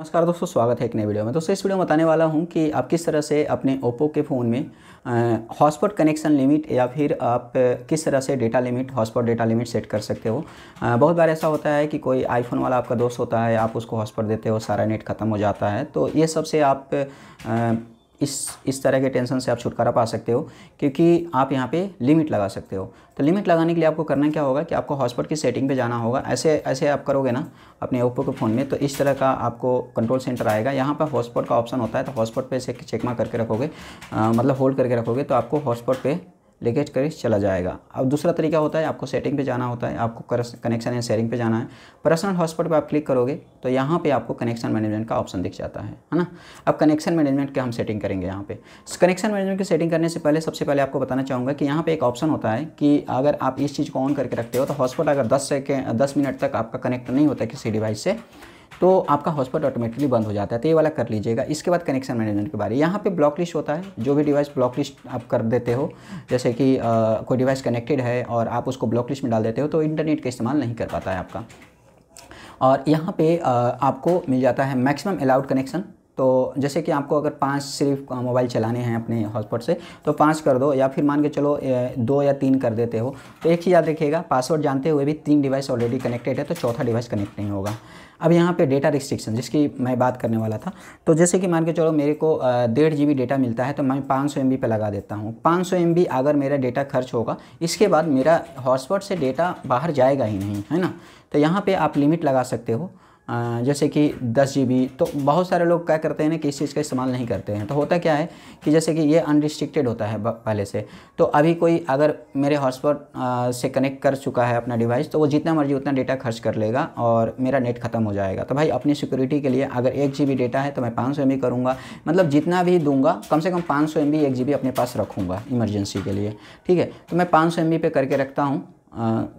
नमस्कार दोस्तों स्वागत है एक नए वीडियो में दोस्तों इस वीडियो में बताने वाला हूं कि आप किस तरह से अपने ओप्पो के फ़ोन में हॉटस्पॉट कनेक्शन लिमिट या फिर आप किस तरह से data limit hotspot data limit set कर सकते हो आ, बहुत बार ऐसा होता है कि कोई आईफोन वाला आपका दोस्त होता है आप उसको हॉटस्पॉट देते हो सारा नेट ख़त्म हो जाता है तो ये सबसे आप आ, इस इस तरह के टेंशन से आप छुटकारा पा सकते हो क्योंकि आप यहाँ पे लिमिट लगा सकते हो तो लिमिट लगाने के लिए आपको करना क्या होगा कि आपको हॉटस्पॉट की सेटिंग पे जाना होगा ऐसे ऐसे आप करोगे ना अपने ओप्पो के फ़ोन में तो इस तरह का आपको कंट्रोल सेंटर आएगा यहाँ पर हॉटस्पॉट का ऑप्शन होता है तो हॉटस्पॉट पर इसे चेकमा करके रखोगे आ, मतलब होल्ड करके रखोगे तो आपको हॉटस्पॉट पर लीकेज करके चला जाएगा अब दूसरा तरीका होता है आपको सेटिंग पे जाना होता है आपको कनेक्शन या शेयरिंग पे जाना है पर्सनल हॉटस्पॉट पे आप क्लिक करोगे तो यहाँ पे आपको कनेक्शन मैनेजमेंट का ऑप्शन दिख जाता है है ना अब कनेक्शन मैनेजमेंट के हम सेटिंग करेंगे यहाँ पे कनेक्शन मैनेजमेंट की सेटिंग करने से पहले सबसे पहले आपको बताना चाहूँगा कि यहाँ पर एक ऑप्शन होता है कि अगर आप इस चीज़ को ऑन करके रखते हो तो हॉटस्पॉट अगर दस सेकेंड दस मिनट तक आपका कनेक्ट नहीं होता किसी डिवाइस से तो आपका हॉटस्पॉट ऑटोमेटिकली बंद हो जाता है तो ये वाला कर लीजिएगा इसके बाद कनेक्शन मैनेजमेंट के बारे में यहाँ पे ब्लॉक लिस्ट होता है जो भी डिवाइस ब्लॉक लिस्ट आप कर देते हो जैसे कि आ, कोई डिवाइस कनेक्टेड है और आप उसको ब्लॉक लिस्ट में डाल देते हो तो इंटरनेट का इस्तेमाल नहीं कर पाता है आपका और यहाँ पे आ, आपको मिल जाता है मैक्सिमम अलाउड कनेक्शन तो जैसे कि आपको अगर पाँच सिर्फ मोबाइल चलाने हैं अपने हॉटस्पॉट से तो पाँच कर दो या फिर मान के चलो दो या तीन कर देते हो तो एक चीज़ याद रखिएगा पासवर्ड जानते हुए भी तीन डिवाइस ऑलरेडी कनेक्टेड है तो चौथा डिवाइस कनेक्ट नहीं होगा अब यहाँ पे डेटा रिस्ट्रिक्शन जिसकी मैं बात करने वाला था तो जैसे कि मान के चलो मेरे को डेढ़ जी डेटा मिलता है तो मैं पाँच सौ पे लगा देता हूँ पाँच सौ अगर मेरा डेटा खर्च होगा इसके बाद मेरा हॉटस्पॉट से डेटा बाहर जाएगा ही नहीं है ना तो यहाँ पर आप लिमिट लगा सकते हो जैसे कि दस जी तो बहुत सारे लोग क्या करते हैं ना कि इस चीज़ का इस्तेमाल नहीं करते हैं तो होता क्या है कि जैसे कि ये अनरिस्ट्रिक्टेड होता है पहले से तो अभी कोई अगर मेरे हॉटस्पॉट से कनेक्ट कर चुका है अपना डिवाइस तो वो जितना मर्जी उतना डेटा खर्च कर लेगा और मेरा नेट ख़त्म हो जाएगा तो भाई अपनी सिक्योरिटी के लिए अगर एक जी डेटा है तो मैं पाँच सौ करूँगा मतलब जितना भी दूंगा कम से कम पाँच सौ एक जी अपने पास रखूँगा इमरजेंसी के लिए ठीक है तो मैं पाँच सौ पे करके रखता हूँ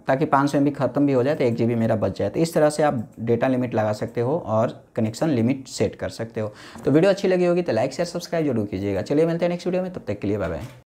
ताकि पाँच सौ एम ख़त्म भी हो जाए तो एक जी मेरा बच जाए तो इस तरह से आप डेटा लिमिट लगा सकते हो और कनेक्शन लिमिट सेट कर सकते हो तो वीडियो अच्छी लगी होगी तो लाइक शेयर सब्सक्राइब जरूर कीजिएगा चलिए मिलते हैं नेक्स्ट वीडियो में तब तक के लिए बाय बाय